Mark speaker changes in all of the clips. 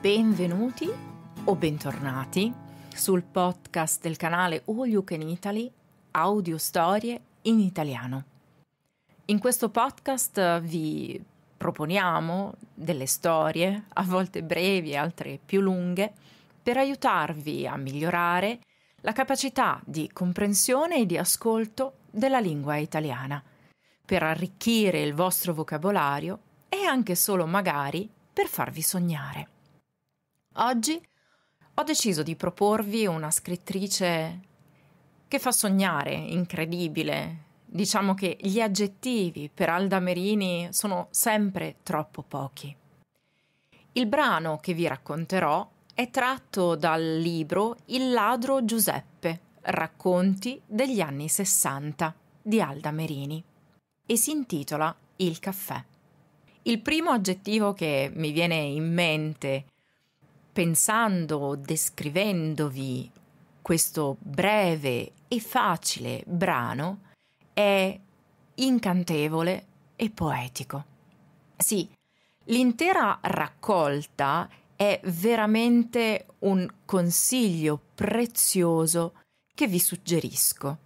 Speaker 1: benvenuti o bentornati sul podcast del canale All You Can Italy, audio storie in italiano. In questo podcast vi proponiamo delle storie, a volte brevi, altre più lunghe, per aiutarvi a migliorare la capacità di comprensione e di ascolto della lingua italiana, per arricchire il vostro vocabolario e anche solo magari per farvi sognare. Oggi ho deciso di proporvi una scrittrice che fa sognare, incredibile. Diciamo che gli aggettivi per Alda Merini sono sempre troppo pochi. Il brano che vi racconterò è tratto dal libro Il ladro Giuseppe, racconti degli anni 60 di Alda Merini e si intitola Il caffè. Il primo aggettivo che mi viene in mente pensando, descrivendovi questo breve e facile brano, è incantevole e poetico. Sì, l'intera raccolta è veramente un consiglio prezioso che vi suggerisco.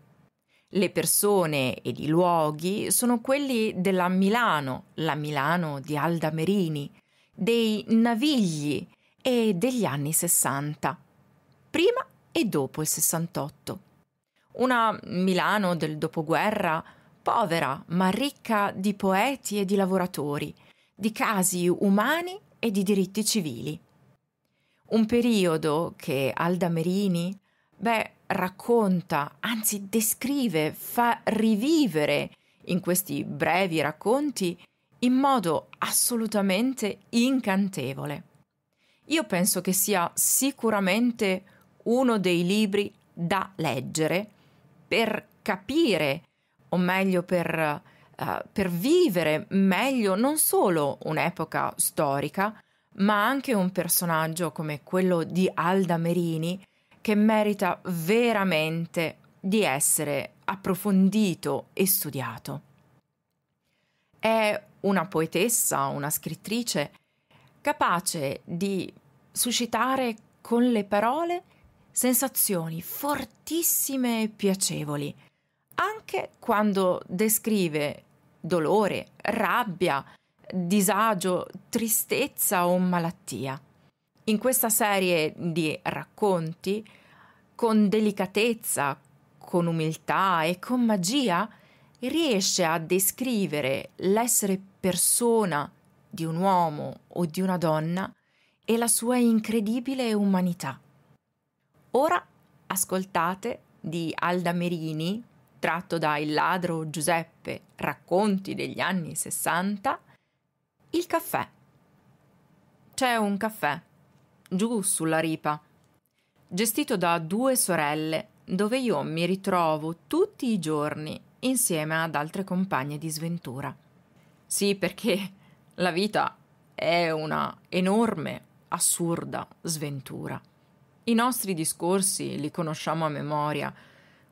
Speaker 1: Le persone ed i luoghi sono quelli della Milano, la Milano di Alda Merini, dei Navigli, e degli anni 60, prima e dopo il 68. Una Milano del dopoguerra povera ma ricca di poeti e di lavoratori, di casi umani e di diritti civili. Un periodo che Alda Merini, beh, racconta, anzi descrive, fa rivivere in questi brevi racconti in modo assolutamente incantevole. Io penso che sia sicuramente uno dei libri da leggere per capire, o meglio per, uh, per vivere meglio non solo un'epoca storica, ma anche un personaggio come quello di Alda Merini che merita veramente di essere approfondito e studiato. È una poetessa, una scrittrice capace di suscitare con le parole sensazioni fortissime e piacevoli, anche quando descrive dolore, rabbia, disagio, tristezza o malattia. In questa serie di racconti, con delicatezza, con umiltà e con magia, riesce a descrivere l'essere persona di un uomo o di una donna e la sua incredibile umanità. Ora ascoltate di Alda Merini, tratto da Il ladro Giuseppe, racconti degli anni 60, il caffè. C'è un caffè, giù sulla ripa, gestito da due sorelle, dove io mi ritrovo tutti i giorni insieme ad altre compagne di sventura. Sì, perché la vita è una enorme assurda sventura. I nostri discorsi li conosciamo a memoria,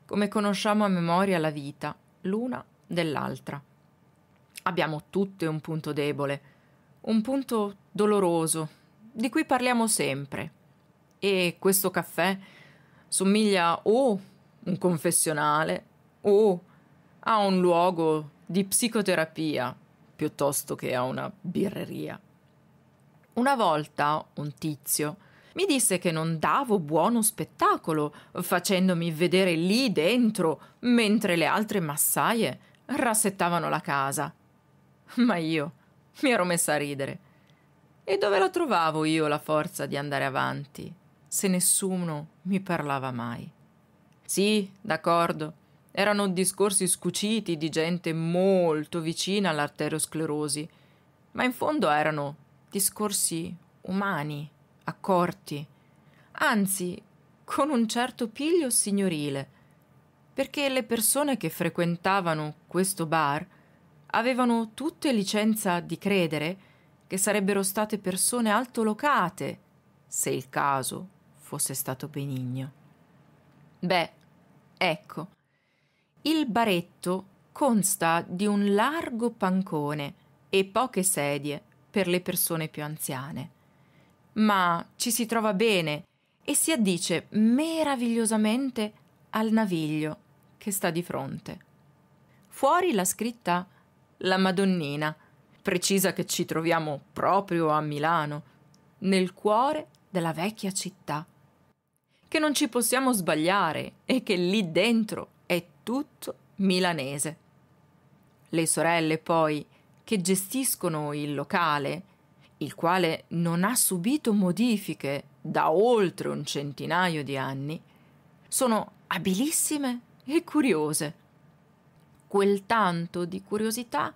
Speaker 1: come conosciamo a memoria la vita, l'una dell'altra. Abbiamo tutte un punto debole, un punto doloroso, di cui parliamo sempre. E questo caffè somiglia o un confessionale o a un luogo di psicoterapia piuttosto che a una birreria. Una volta un tizio mi disse che non davo buono spettacolo facendomi vedere lì dentro mentre le altre massaie rassettavano la casa. Ma io mi ero messa a ridere. E dove la trovavo io la forza di andare avanti se nessuno mi parlava mai? Sì, d'accordo, erano discorsi scuciti di gente molto vicina all'arteriosclerosi, ma in fondo erano discorsi umani, accorti, anzi con un certo piglio signorile, perché le persone che frequentavano questo bar avevano tutte licenza di credere che sarebbero state persone altolocate, se il caso fosse stato benigno. Beh, ecco, il baretto consta di un largo pancone e poche sedie, per le persone più anziane. Ma ci si trova bene e si addice meravigliosamente al naviglio che sta di fronte. Fuori la scritta La Madonnina, precisa che ci troviamo proprio a Milano, nel cuore della vecchia città. Che non ci possiamo sbagliare e che lì dentro è tutto milanese. Le sorelle poi che gestiscono il locale, il quale non ha subito modifiche da oltre un centinaio di anni, sono abilissime e curiose. Quel tanto di curiosità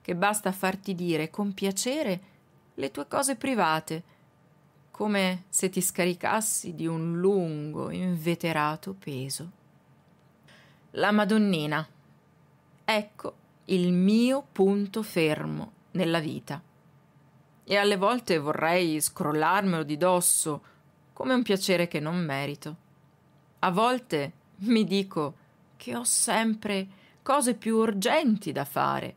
Speaker 1: che basta a farti dire con piacere le tue cose private, come se ti scaricassi di un lungo, inveterato peso. La Madonnina. Ecco il mio punto fermo nella vita. E alle volte vorrei scrollarmelo di dosso, come un piacere che non merito. A volte mi dico che ho sempre cose più urgenti da fare,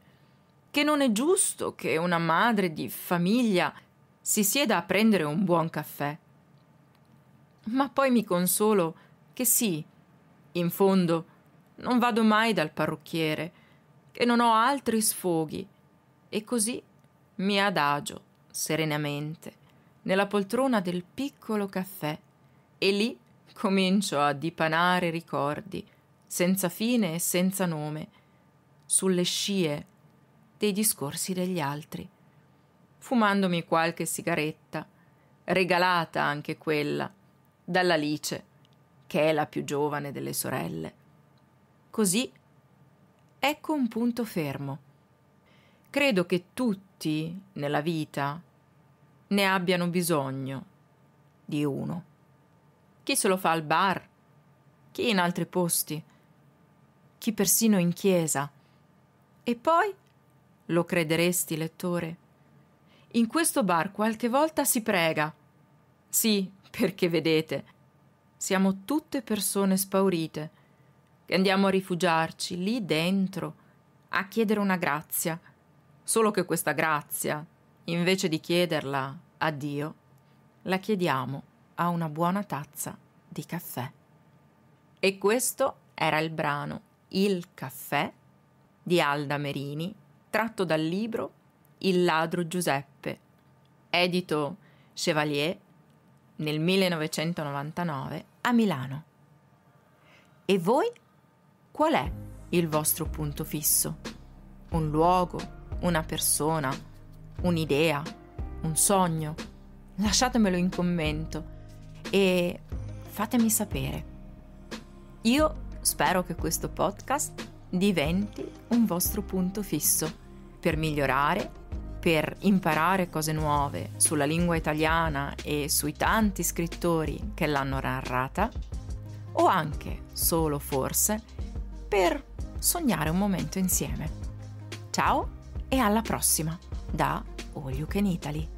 Speaker 1: che non è giusto che una madre di famiglia si sieda a prendere un buon caffè. Ma poi mi consolo che sì, in fondo non vado mai dal parrucchiere, che non ho altri sfoghi. E così mi adagio serenamente nella poltrona del piccolo caffè e lì comincio a dipanare ricordi, senza fine e senza nome, sulle scie dei discorsi degli altri, fumandomi qualche sigaretta, regalata anche quella, dall'Alice, che è la più giovane delle sorelle. Così ecco un punto fermo. Credo che tutti nella vita ne abbiano bisogno di uno. Chi se lo fa al bar, chi in altri posti, chi persino in chiesa. E poi, lo crederesti, lettore? In questo bar qualche volta si prega. Sì, perché vedete, siamo tutte persone spaurite che andiamo a rifugiarci lì dentro a chiedere una grazia, solo che questa grazia, invece di chiederla a Dio, la chiediamo a una buona tazza di caffè. E questo era il brano Il caffè di Alda Merini, tratto dal libro Il ladro Giuseppe, edito Chevalier nel 1999 a Milano. E voi qual è il vostro punto fisso? Un luogo, una persona, un'idea, un sogno? Lasciatemelo in commento e fatemi sapere. Io spero che questo podcast diventi un vostro punto fisso per migliorare, per imparare cose nuove sulla lingua italiana e sui tanti scrittori che l'hanno narrata, o anche, solo forse, per sognare un momento insieme. Ciao e alla prossima da All You Can Italy.